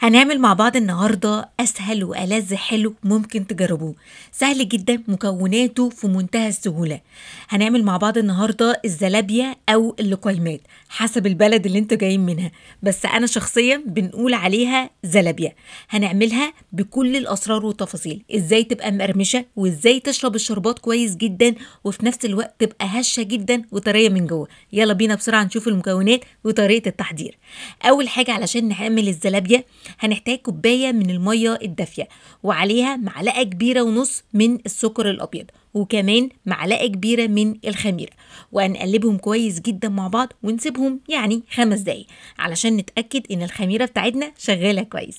هنعمل مع بعض النهاردة أسهل وألذ حلو ممكن تجربوه سهل جدا مكوناته في منتهى السهولة هنعمل مع بعض النهاردة الزلابية أو اللقيمات حسب البلد اللي انتوا جايين منها بس أنا شخصيا بنقول عليها زلابية هنعملها بكل الأسرار والتفاصيل إزاي تبقى مقرمشة وإزاي تشرب الشربات كويس جدا وفي نفس الوقت تبقى هشة جدا وطرية من جوه يلا بينا بسرعة نشوف المكونات وطريقة التحضير أول حاجة علشان نعمل الزلابية هنحتاج كوباية من المية الدافية وعليها معلقة كبيرة ونص من السكر الأبيض وكمان معلقة كبيرة من الخميرة وهنقلبهم كويس جدا مع بعض ونسيبهم يعني خمس دقايق علشان نتأكد إن الخميرة بتاعتنا شغالة كويس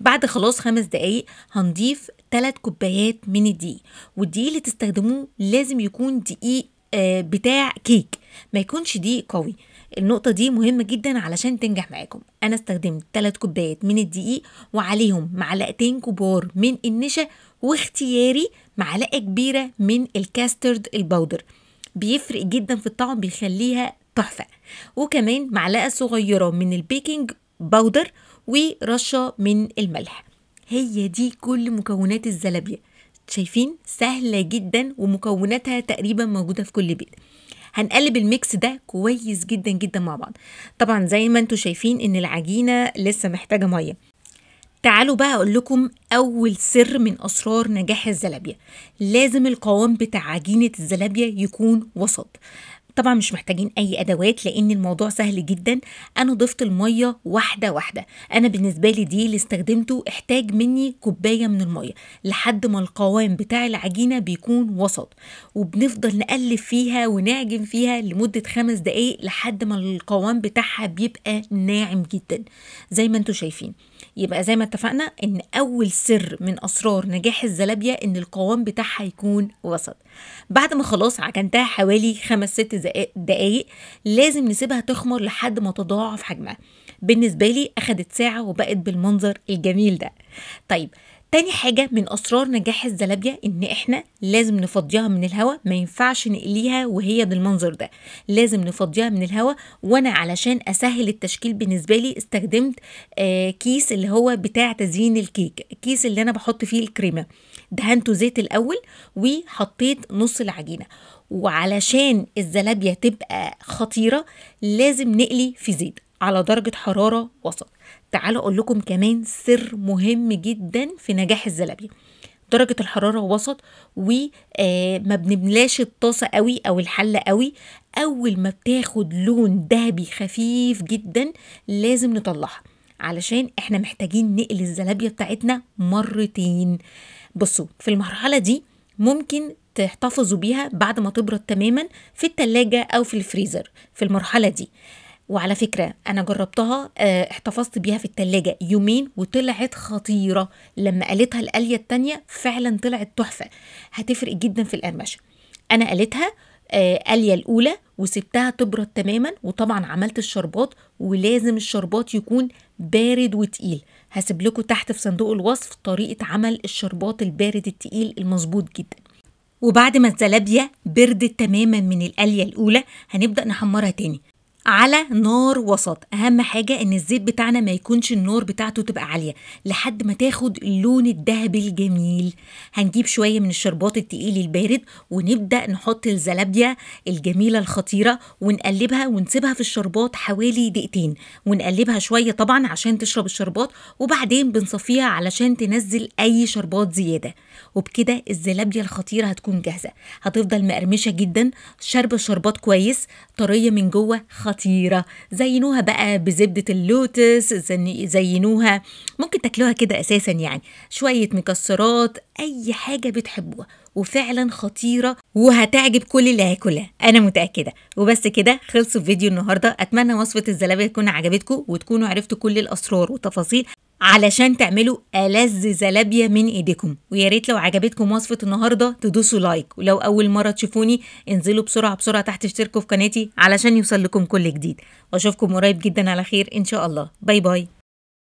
بعد خلاص خمس دقايق هنضيف تلات كوبايات من الدقيق والدقيق اللي تستخدموه لازم يكون دقيق آه، بتاع كيك ما يكونش دقيق قوي النقطة دي مهمة جدا علشان تنجح معاكم أنا استخدمت 3 كوبايات من الدقيق وعليهم معلقتين كبار من النشا واختياري معلقة كبيرة من الكاسترد البودر بيفرق جدا في الطعم بيخليها تحفة وكمان معلقة صغيرة من البيكنج باودر ورشة من الملح هي دي كل مكونات الزلابية شايفين سهلة جدا ومكوناتها تقريبا موجودة في كل بيت هنقلب الميكس ده كويس جدا جدا مع بعض طبعا زي ما انتم شايفين ان العجينه لسه محتاجه ميه تعالوا بقى اقول لكم اول سر من اسرار نجاح الزلابيه لازم القوام بتاع عجينه الزلابيه يكون وسط طبعا مش محتاجين اي ادوات لان الموضوع سهل جدا انا ضفت الميه واحده واحده انا بالنسبه لي دي اللي استخدمته احتاج مني كوبايه من الميه لحد ما القوام بتاع العجينه بيكون وسط وبنفضل نقلب فيها ونعجن فيها لمده خمس دقائق لحد ما القوام بتاعها بيبقى ناعم جدا زي ما انتم شايفين يبقى زي ما اتفقنا ان اول سر من اسرار نجاح الزلابيه ان القوام بتاعها يكون وسط بعد ما خلاص عجنتها حوالي خمس ست دقايق لازم نسيبها تخمر لحد ما تضاعف حجمها بالنسبه لي اخدت ساعه وبقت بالمنظر الجميل ده طيب تاني حاجة من أسرار نجاح الزلابية إن إحنا لازم نفضيها من الهوا ما ينفعش نقليها وهي بالمنظر ده لازم نفضيها من الهوا وأنا علشان أسهل التشكيل بالنسبة لي استخدمت آه كيس اللي هو بتاع تزيين الكيك الكيس اللي أنا بحط فيه الكريمة دهنته زيت الأول وحطيت نص العجينة وعلشان الزلابية تبقى خطيرة لازم نقلي في زيت على درجة حرارة وسط تعال أقول لكم كمان سر مهم جدا في نجاح الزلابية درجة الحرارة وسط وما آه، بنملاش الطاسة قوي أو الحلة قوي أول ما بتاخد لون دهبي خفيف جدا لازم نطلعها علشان احنا محتاجين نقل الزلابية بتاعتنا مرتين بصوا في المرحلة دي ممكن تحتفظوا بيها بعد ما تبرد تماما في التلاجة أو في الفريزر في المرحلة دي وعلى فكرة أنا جربتها آه، احتفظت بيها في التلاجة يومين وطلعت خطيرة لما قالتها القلية التانية فعلا طلعت تحفة هتفرق جدا في القرمشة أنا قالتها آه، قلية الأولى وسبتها تبرد تماما وطبعا عملت الشربات ولازم الشربات يكون بارد وتقيل هسيب لكم تحت في صندوق الوصف طريقة عمل الشربات البارد التقيل المظبوط جدا وبعد ما الزلابية بردت تماما من القلية الأولى هنبدأ نحمرها تاني على نار وسط اهم حاجه ان الزيت بتاعنا ما يكونش النار بتاعته تبقى عاليه لحد ما تاخد اللون الذهبي الجميل هنجيب شويه من الشربات التقيل البارد ونبدا نحط الزلابيا الجميله الخطيره ونقلبها ونسيبها في الشربات حوالي دقيقتين ونقلبها شويه طبعا عشان تشرب الشربات وبعدين بنصفيها علشان تنزل اي شربات زياده وبكده الزلابيا الخطيره هتكون جاهزه هتفضل مقرمشه جدا شاربه الشربات كويس طريه من جوه خطيرة خطيرة زينوها بقى بزبدة اللوتس زينوها ممكن تاكلوها كده أساسا يعني شوية مكسرات أي حاجة بتحبوها وفعلا خطيرة وهتعجب كل اللي هياكلها أنا متأكدة وبس كده خلصوا فيديو النهاردة أتمنى وصفة الزلابية تكون عجبتكم وتكونوا عرفتوا كل الأسرار والتفاصيل علشان تعملوا ألذ زلابية من إيديكم ويا ريت لو عجبتكم وصفة النهاردة تدوسوا لايك ولو أول مرة تشوفوني انزلوا بسرعة بسرعة تحت اشتركوا في قناتي علشان يوصل لكم كل جديد وأشوفكم قريب جدا على خير إن شاء الله باي باي